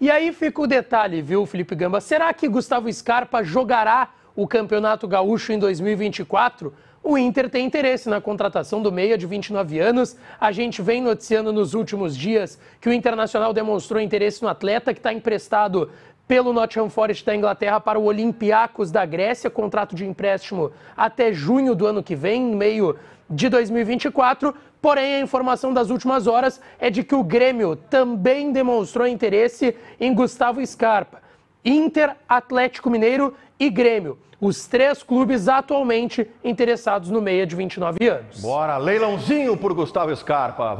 E aí fica o detalhe, viu, Felipe Gamba? Será que Gustavo Scarpa jogará o Campeonato Gaúcho em 2024? O Inter tem interesse na contratação do meia de 29 anos. A gente vem noticiando nos últimos dias que o Internacional demonstrou interesse no atleta que está emprestado pelo Nottingham Forest da Inglaterra para o Olympiacos da Grécia, contrato de empréstimo até junho do ano que vem, meio de 2024. Porém, a informação das últimas horas é de que o Grêmio também demonstrou interesse em Gustavo Scarpa. Inter, Atlético Mineiro e Grêmio. Os três clubes atualmente interessados no meia de 29 anos. Bora, leilãozinho por Gustavo Scarpa.